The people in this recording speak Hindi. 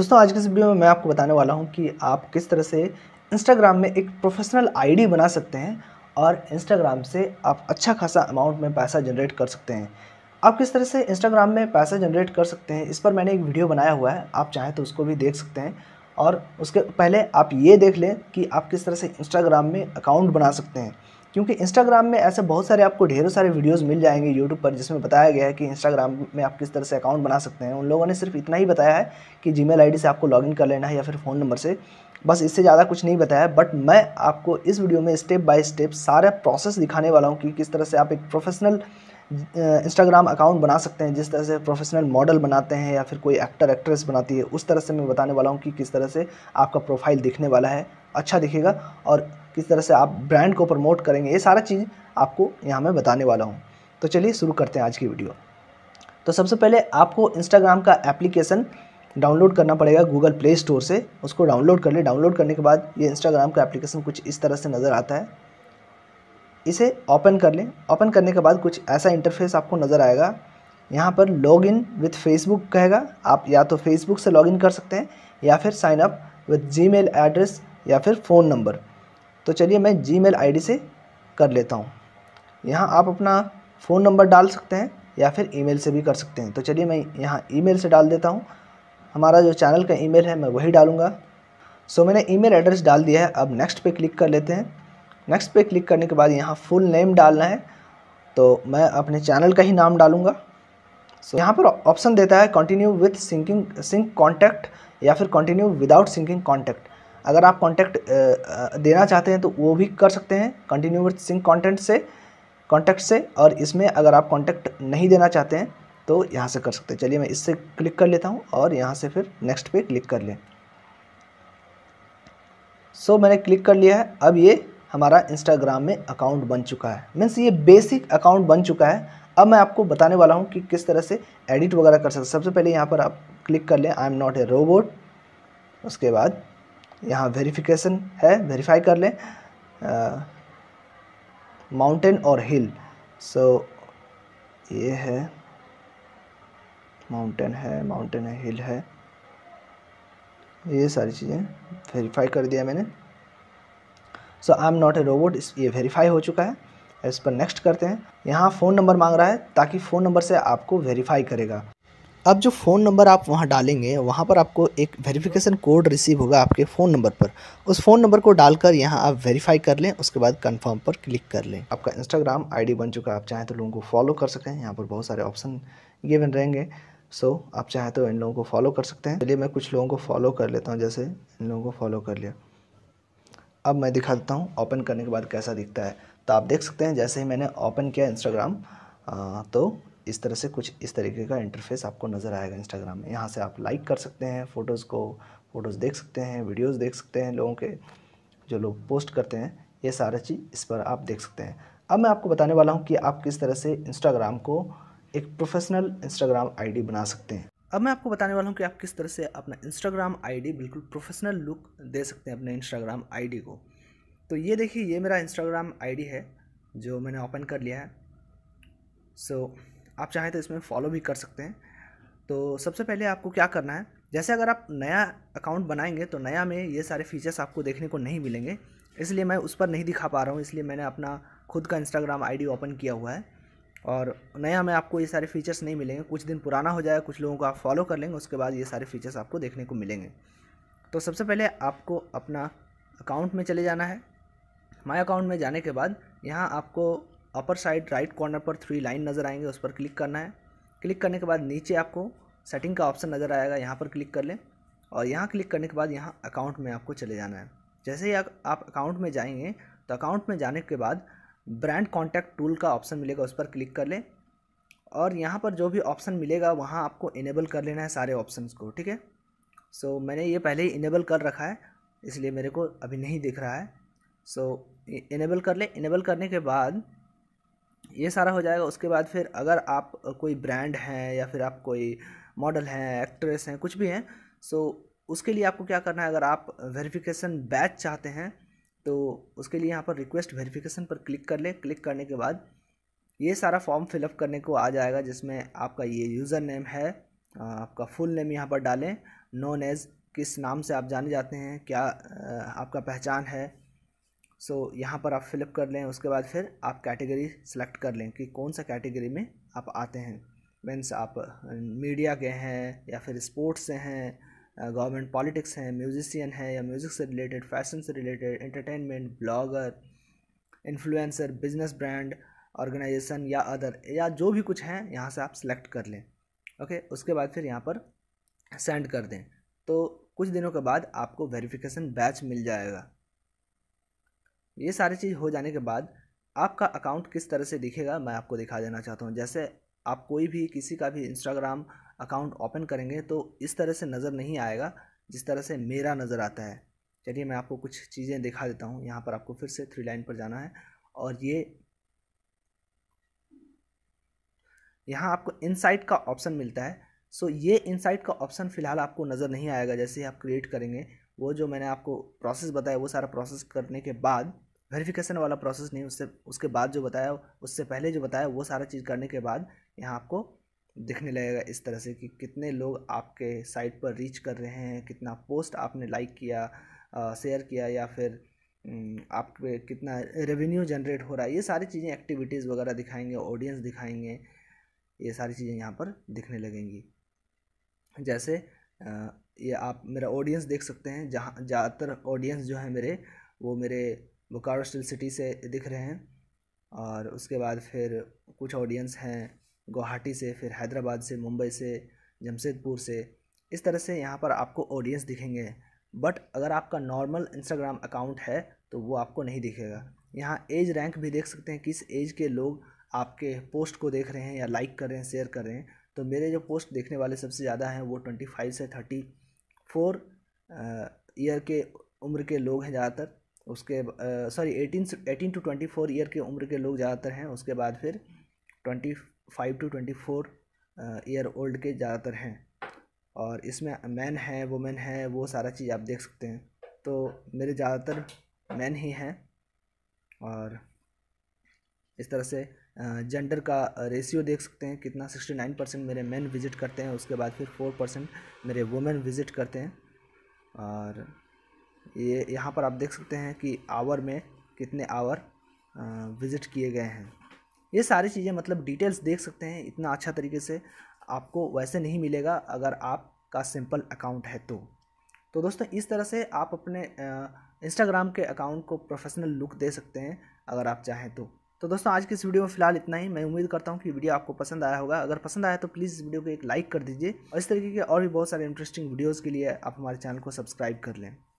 दोस्तों आज के इस वीडियो में मैं आपको बताने वाला हूँ कि आप किस तरह से इंस्टाग्राम में एक प्रोफेशनल आईडी बना सकते हैं और इंस्टाग्राम से आप अच्छा खासा अमाउंट में पैसा जनरेट कर सकते हैं आप किस तरह से इंस्टाग्राम में पैसा जनरेट कर सकते हैं इस पर मैंने एक वीडियो बनाया हुआ है आप चाहें तो उसको भी देख सकते हैं और उसके पहले आप ये देख लें कि आप किस तरह से इंस्टाग्राम में अकाउंट बना सकते हैं क्योंकि इंस्टाग्राम में ऐसे बहुत सारे आपको ढेरों सारे वीडियोस मिल जाएंगे यूट्यूब पर जिसमें बताया गया है कि इंस्टाग्राम में आप किस तरह से अकाउंट बना सकते हैं उन लोगों ने सिर्फ इतना ही बताया है कि जी मेल से आपको लॉगिन कर लेना है या फिर फ़ोन नंबर से बस इससे ज़्यादा कुछ नहीं बताया बट मैं आपको इस वीडियो में स्टेप बाय स्टेप सारा प्रोसेस दिखाने वाला हूँ कि किस तरह से आप एक प्रोफेशनल इंस्टाग्राम अकाउंट बना सकते हैं जिस तरह से प्रोफेशनल मॉडल बनाते हैं या फिर कोई एक्टर एक्ट्रेस बनाती है उस तरह से मैं बताने वाला हूँ कि किस तरह से आपका प्रोफाइल दिखने वाला है अच्छा दिखेगा और किस तरह से आप ब्रांड को प्रमोट करेंगे ये सारा चीज़ आपको यहाँ मैं बताने वाला हूँ तो चलिए शुरू करते हैं आज की वीडियो तो सबसे पहले आपको इंस्टाग्राम का एप्लीकेशन डाउनलोड करना पड़ेगा गूगल प्ले स्टोर से उसको डाउनलोड कर ले डाउनलोड करने के बाद ये इंस्टाग्राम का एप्लीकेशन कुछ इस तरह से नज़र आता है इसे ओपन कर लें ओपन करने के बाद कुछ ऐसा इंटरफेस आपको नज़र आएगा यहाँ पर लॉग इन विथ फेसबुक कहेगा आप या तो फेसबुक से लॉगिन कर सकते हैं या फिर sign up with Gmail address या फिर फ़ोन नंबर तो चलिए मैं जी मेल आई डी से कर लेता हूँ यहाँ आप अपना फ़ोन नंबर डाल सकते हैं या फिर ईमेल से भी कर सकते हैं तो चलिए मैं यहाँ ईमेल से डाल देता हूँ हमारा जो चैनल का ईमेल है मैं वही डालूँगा सो मैंने ईमेल एड्रेस डाल दिया है अब नेक्स्ट पे क्लिक कर लेते हैं नेक्स्ट पे क्लिक करने के बाद यहाँ फुल नेम डालना है तो मैं अपने चैनल का ही नाम डालूँगा सो यहाँ पर ऑप्शन देता है continue with syncing sync contact या फिर कंटिन्यू विदाउट सिंकिंग कॉन्टैक्ट अगर आप कॉन्टैक्ट देना चाहते हैं तो वो भी कर सकते हैं कंटिन्यू विथ कॉन्टेंट से कॉन्टैक्ट से और इसमें अगर आप कॉन्टैक्ट नहीं देना चाहते हैं तो यहाँ से कर सकते हैं चलिए मैं इससे क्लिक कर लेता हूँ और यहाँ से फिर नेक्स्ट पे क्लिक कर लें सो so, मैंने क्लिक कर लिया है अब ये हमारा इंस्टाग्राम में अकाउंट बन चुका है मीन्स ये बेसिक अकाउंट बन चुका है अब मैं आपको बताने वाला हूँ कि किस तरह से एडिट वगैरह कर सकते सबसे पहले यहाँ पर आप क्लिक कर लें I am not a robot उसके बाद यहाँ वेरिफिकेशन है वेरीफाई कर लें माउंटेन और हिल सो ये है माउंटेन है माउंटेन है हिल है ये सारी चीज़ें वेरीफाई कर दिया मैंने so I am not a robot ये वेरीफाई हो चुका है इस पर नेक्स्ट करते हैं यहाँ फ़ोन नंबर मांग रहा है ताकि फ़ोन नंबर से आपको वेरीफाई करेगा अब जो फ़ोन नंबर आप वहाँ डालेंगे वहाँ पर आपको एक वेरिफिकेशन कोड रिसीव होगा आपके फ़ोन नंबर पर उस फ़ोन नंबर को डालकर यहाँ आप वेरीफाई कर लें उसके बाद कंफर्म पर क्लिक कर लें आपका इंस्टाग्राम आईडी बन चुका है आप चाहें तो लोगों को फॉलो कर सकें यहाँ पर बहुत सारे ऑप्शन ये बन रहेंगे सो आप चाहें तो इन लोगों को फॉलो कर सकते हैं चलिए मैं कुछ लोगों को फॉलो कर लेता हूँ जैसे इन लोगों को फॉलो कर लिया अब मैं दिखा देता हूँ ओपन करने के बाद कैसा दिखता है तो आप देख सकते हैं जैसे ही मैंने ओपन किया इंस्टाग्राम तो इस तरह से कुछ इस तरीके का इंटरफेस आपको नज़र आएगा इंस्टाग्राम में यहाँ से आप लाइक कर सकते हैं फ़ोटोज़ को फ़ोटोज़ देख सकते हैं वीडियोज़ देख सकते हैं लोगों के जो लोग पोस्ट करते हैं ये सारा चीज़ इस पर आप देख सकते हैं अब मैं आपको बताने वाला हूँ कि आप किस तरह से इंस्टाग्राम को एक प्रोफेशनल इंस्टाग्राम आईडी बना सकते हैं अब मैं आपको बताने वाला हूँ कि आप किस तरह से अपना इंस्टाग्राम आईडी बिल्कुल प्रोफेशनल लुक दे सकते हैं अपने इंस्टाग्राम आईडी को तो ये देखिए ये मेरा इंस्टाग्राम आईडी है जो मैंने ओपन कर लिया है सो so, आप चाहें तो इसमें फॉलो भी कर सकते हैं तो सबसे पहले आपको क्या करना है जैसे अगर आप नया अकाउंट बनाएंगे तो नया में ये सारे फीचर्स आपको देखने को नहीं मिलेंगे इसलिए मैं उस पर नहीं दिखा पा रहा हूँ इसलिए मैंने अपना खुद का इंस्टाग्राम आईडी ओपन किया हुआ है और नया में आपको ये सारे फीचर्स नहीं मिलेंगे कुछ दिन पुराना हो जाएगा कुछ लोगों को आप फॉलो कर लेंगे उसके बाद ये सारे फीचर्स आपको देखने को मिलेंगे तो सबसे पहले आपको अपना अकाउंट में चले जाना है माई अकाउंट में जाने के बाद यहाँ आपको अपर साइड राइट कॉर्नर पर थ्री लाइन नज़र आएंगे उस पर क्लिक करना है क्लिक करने के बाद नीचे आपको सेटिंग का ऑप्शन नज़र आएगा यहाँ पर क्लिक कर लें और यहाँ क्लिक करने के बाद यहाँ अकाउंट में आपको चले जाना है जैसे ही आप अकाउंट में जाएंगे तो अकाउंट में जाने के बाद ब्रांड कॉन्टैक्ट टूल का ऑप्शन मिलेगा उस पर क्लिक कर लें और यहाँ पर जो भी ऑप्शन मिलेगा वहाँ आपको इनेबल कर लेना है सारे ऑप्शन को ठीक है सो so, मैंने ये पहले ही इनेबल कर रखा है इसलिए मेरे को अभी नहीं दिख रहा है सो so, इनेबल कर ले इनेबल करने के बाद ये सारा हो जाएगा उसके बाद फिर अगर आप कोई ब्रांड हैं या फिर आप कोई मॉडल हैं एक्ट्रेस हैं कुछ भी हैं सो उसके लिए आपको क्या करना है अगर आप वेरिफिकेशन बैच चाहते हैं तो उसके लिए यहाँ पर रिक्वेस्ट वेरिफिकेशन पर क्लिक कर लें क्लिक करने के बाद ये सारा फॉर्म फिलअप करने को आ जाएगा जिसमें आपका ये यूज़र नेम है आपका फुल नेम यहाँ पर डालें नोन एज किस नाम से आप जाने जाते हैं क्या आपका पहचान है सो so, यहाँ पर आप फिलअप कर लें उसके बाद फिर आप कैटेगरी सेलेक्ट कर लें कि कौन सा कैटेगरी में आप आते हैं मीन्स आप मीडिया uh, के हैं या फिर स्पोर्ट्स से हैं गवर्नमेंट uh, पॉलिटिक्स हैं म्यूजिशियन हैं या म्यूज़िक से रिलेटेड फैशन से related entertainment blogger influencer business brand organisation या अदर या जो भी कुछ हैं यहाँ से आप सिलेक्ट कर लें ओके उसके बाद फिर यहाँ पर सेंड कर दें तो कुछ दिनों के बाद आपको वेरिफिकेशन बैच मिल जाएगा ये सारी चीज़ हो जाने के बाद आपका अकाउंट किस तरह से दिखेगा मैं आपको दिखा देना चाहता हूँ जैसे आप कोई भी किसी का भी इंस्टाग्राम अकाउंट ओपन करेंगे तो इस तरह से नज़र नहीं आएगा जिस तरह से मेरा नज़र आता है चलिए मैं आपको कुछ चीज़ें दिखा देता हूँ यहाँ पर आपको फिर से थ्री लाइन पर जाना है और ये यहाँ आपको इनसाइट का ऑप्शन मिलता है सो ये इनसाइट का ऑप्शन फ़िलहाल आपको नज़र नहीं आएगा जैसे आप क्रिएट करेंगे वो जो मैंने आपको प्रोसेस बताया वो सारा प्रोसेस करने के बाद वेरिफिकेशन वाला प्रोसेस नहीं उससे उसके बाद जो बताया उससे पहले जो बताया वो सारा चीज़ करने के बाद यहाँ आपको दिखने लगेगा इस तरह से कि कितने लोग आपके साइट पर रीच कर रहे हैं कितना पोस्ट आपने लाइक किया शेयर किया या फिर आप कितना रेवेन्यू जनरेट हो रहा है ये सारी चीज़ें एक्टिविटीज़ वगैरह दिखाएंगे ऑडियंस दिखाएंगे ये सारी चीज़ें यहाँ पर दिखने लगेंगी जैसे ये आप मेरा ऑडियंस देख सकते हैं जहाँ ज़्यादातर ऑडियंस जो है मेरे वो मेरे बोकारो स्टील सिटी से दिख रहे हैं और उसके बाद फिर कुछ ऑडियंस हैं गुवाहाटी से फिर हैदराबाद से मुंबई से जमशेदपुर से इस तरह से यहाँ पर आपको ऑडियंस दिखेंगे बट अगर आपका नॉर्मल इंस्टाग्राम अकाउंट है तो वो आपको नहीं दिखेगा यहाँ एज रैंक भी देख सकते हैं किस एज के लोग आपके पोस्ट को देख रहे हैं या लाइक कर रहे हैं शेयर कर रहे हैं तो मेरे जो पोस्ट देखने वाले सबसे ज़्यादा हैं वो ट्वेंटी फाइव से थर्टी फोर ईयर के उम्र के लोग हैं ज़्यादातर उसके sorry eighteen eighteen to twenty four year की उम्र के लोग ज़्यादातर हैं उसके बाद फिर twenty five to twenty four year old के ज़्यादातर हैं और इसमें मैन है वुमेन है वो सारा चीज़ आप देख सकते हैं तो मेरे ज़्यादातर मैन ही हैं और इस तरह से जेंडर का रेशियो देख सकते हैं कितना सिक्सटी नाइन परसेंट मेरे मैन विज़िट करते हैं उसके बाद फिर फोर परसेंट मेरे वुमेन विज़िट करते हैं और ये यहाँ पर आप देख सकते हैं कि आवर में कितने आवर विज़िट किए गए हैं ये सारी चीज़ें मतलब डिटेल्स देख सकते हैं इतना अच्छा तरीके से आपको वैसे नहीं मिलेगा अगर आपका सिंपल अकाउंट है तो तो दोस्तों इस तरह से आप अपने इंस्टाग्राम के अकाउंट को प्रोफेशनल लुक दे सकते हैं अगर आप चाहें तो तो दोस्तों आज की इस वीडियो में फिलहाल इतना ही मैं उम्मीद करता हूँ कि वीडियो आपको पसंद आया होगा अगर पसंद आया तो प्लीज़ इस वीडियो को एक लाइक कर दीजिए और इस तरीके के और भी बहुत सारे इंटरेस्टिंग वीडियोज़ के लिए आप हमारे चैनल को सब्सक्राइब कर लें